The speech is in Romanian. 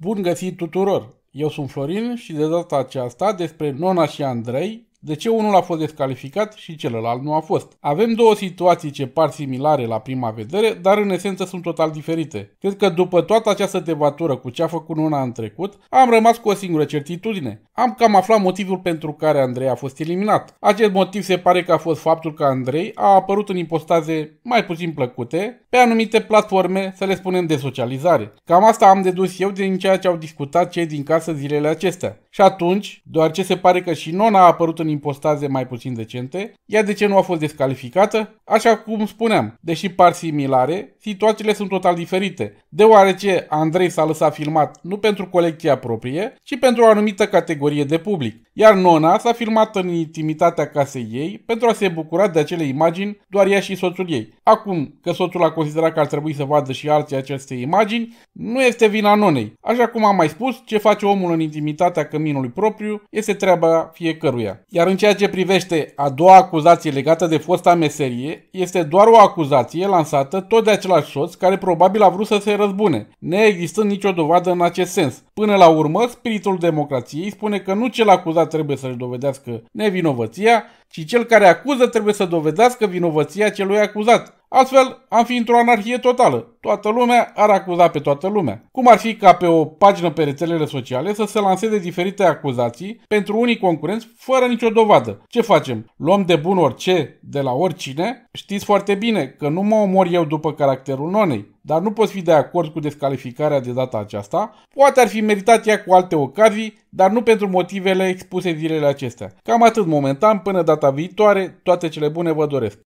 Bun găsit tuturor! Eu sunt Florin și de data aceasta despre Nona și Andrei, de ce unul a fost descalificat și celălalt nu a fost? Avem două situații ce par similare la prima vedere, dar în esență sunt total diferite. Cred că după toată această debatură cu ce a făcut una în trecut, am rămas cu o singură certitudine. Am cam aflat motivul pentru care Andrei a fost eliminat. Acest motiv se pare că a fost faptul că Andrei a apărut în impostaze mai puțin plăcute pe anumite platforme, să le spunem, de socializare. Cam asta am dedus eu din ceea ce au discutat cei din casă zilele acestea. Și atunci, doar ce se pare că și Nona a apărut în impostaze mai puțin decente, ea de ce nu a fost descalificată? Așa cum spuneam, deși par similare, situațiile sunt total diferite, deoarece Andrei s-a lăsat filmat nu pentru colecția proprie, ci pentru o anumită categorie de public, iar Nona s-a filmat în intimitatea casei ei pentru a se bucura de acele imagini doar ea și soțul ei. Acum că soțul a considerat că ar trebui să vadă și alții aceste imagini, nu este vina Nonei. Așa cum am mai spus, ce face omul în intimitatea căminului propriu este treaba fiecăruia. Iar în ceea ce privește a doua acuzație legată de fosta meserie, este doar o acuzație lansată tot de același soț care probabil a vrut să se răzbune, neexistând nicio dovadă în acest sens. Până la urmă, spiritul democrației spune că nu cel acuzat trebuie să-și dovedească nevinovăția, ci cel care acuză trebuie să dovedească vinovăția celui acuzat. Altfel, am fi într-o anarhie totală. Toată lumea ar acuza pe toată lumea. Cum ar fi ca pe o pagină pe rețelele sociale să se lanseze diferite acuzații pentru unii concurenți fără nicio dovadă? Ce facem? Luăm de bun orice de la oricine? Știți foarte bine că nu mă omor eu după caracterul nonei dar nu pot fi de acord cu descalificarea de data aceasta. Poate ar fi meritat ea cu alte ocazii, dar nu pentru motivele expuse zilele acestea. Cam atât momentan, până data viitoare, toate cele bune vă doresc!